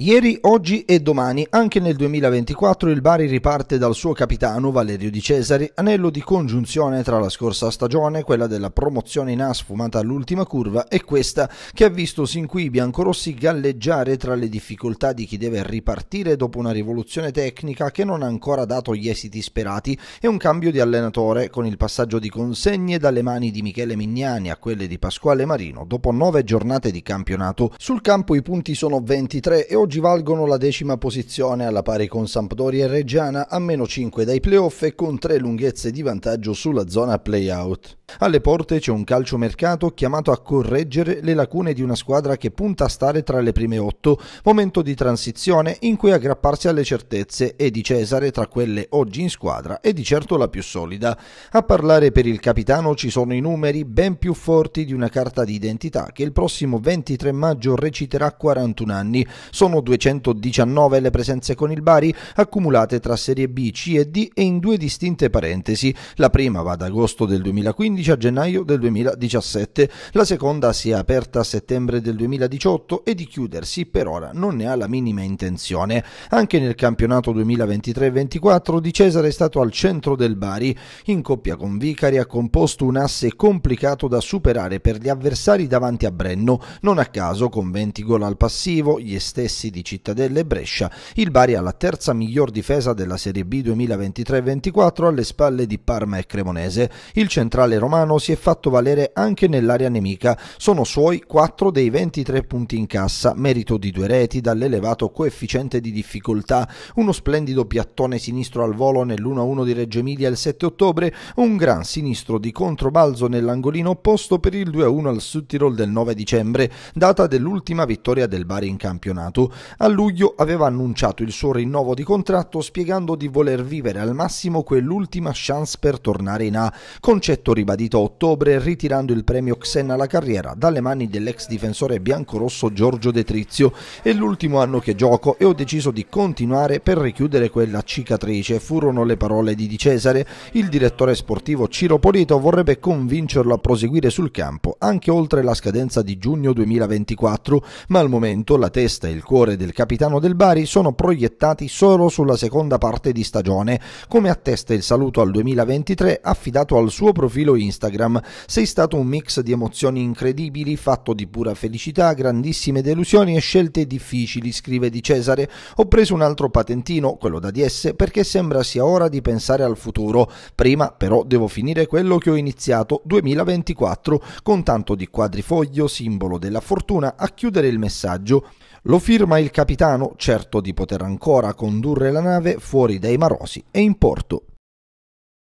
Ieri, oggi e domani, anche nel 2024, il Bari riparte dal suo capitano Valerio Di Cesari, anello di congiunzione tra la scorsa stagione, quella della promozione in A sfumata all'ultima curva, e questa che ha visto sin qui i biancorossi galleggiare tra le difficoltà di chi deve ripartire dopo una rivoluzione tecnica che non ha ancora dato gli esiti sperati e un cambio di allenatore con il passaggio di consegne dalle mani di Michele Mignani a quelle di Pasquale Marino dopo nove giornate di campionato. Sul campo i punti sono 23 e oggi oggi valgono la decima posizione alla pari con Sampdoria e Reggiana a meno 5 dai playoff e con tre lunghezze di vantaggio sulla zona playout. Alle porte c'è un calciomercato chiamato a correggere le lacune di una squadra che punta a stare tra le prime otto, momento di transizione in cui aggrapparsi alle certezze e di Cesare tra quelle oggi in squadra è di certo la più solida. A parlare per il capitano ci sono i numeri ben più forti di una carta di identità che il prossimo 23 maggio reciterà 41 anni. Sono sono 219 le presenze con il Bari accumulate tra Serie B, C e D e in due distinte parentesi. La prima va da agosto del 2015 a gennaio del 2017, la seconda si è aperta a settembre del 2018 e di chiudersi per ora non ne ha la minima intenzione. Anche nel campionato 2023-24 Di Cesare è stato al centro del Bari. In coppia con Vicari ha composto un asse complicato da superare per gli avversari davanti a Brenno, non a caso con 20 gol al passivo, gli stessi ragazzi di Cittadella e Brescia, il Bari ha la terza miglior difesa della Serie B 2023-24 alle spalle di Parma e Cremonese. Il centrale romano si è fatto valere anche nell'area nemica. Sono suoi 4 dei 23 punti in cassa, merito di due reti dall'elevato coefficiente di difficoltà, uno splendido piattone sinistro al volo nell'1-1 di Reggio Emilia il 7 ottobre, un gran sinistro di controbalzo nell'angolino opposto per il 2-1 al Sud Tirol del 9 dicembre, data dell'ultima vittoria del Bari in campionato. A luglio aveva annunciato il suo rinnovo di contratto spiegando di voler vivere al massimo quell'ultima chance per tornare in A, concetto ribadito a ottobre ritirando il premio Xen alla carriera dalle mani dell'ex difensore biancorosso Giorgio Detrizio. È l'ultimo anno che gioco e ho deciso di continuare per richiudere quella cicatrice, furono le parole di Di Cesare. Il direttore sportivo Ciro Polito vorrebbe convincerlo a proseguire sul campo anche oltre la scadenza di giugno 2024, ma al momento la testa e il cuore cuore del capitano del Bari sono proiettati solo sulla seconda parte di stagione, come attesta il saluto al 2023 affidato al suo profilo Instagram. Sei stato un mix di emozioni incredibili, fatto di pura felicità, grandissime delusioni e scelte difficili, scrive Di Cesare. Ho preso un altro patentino, quello da DS, perché sembra sia ora di pensare al futuro. Prima però devo finire quello che ho iniziato 2024, con tanto di quadrifoglio, simbolo della fortuna, a chiudere il messaggio. Lo firma il capitano, certo di poter ancora condurre la nave fuori dai marosi e in porto.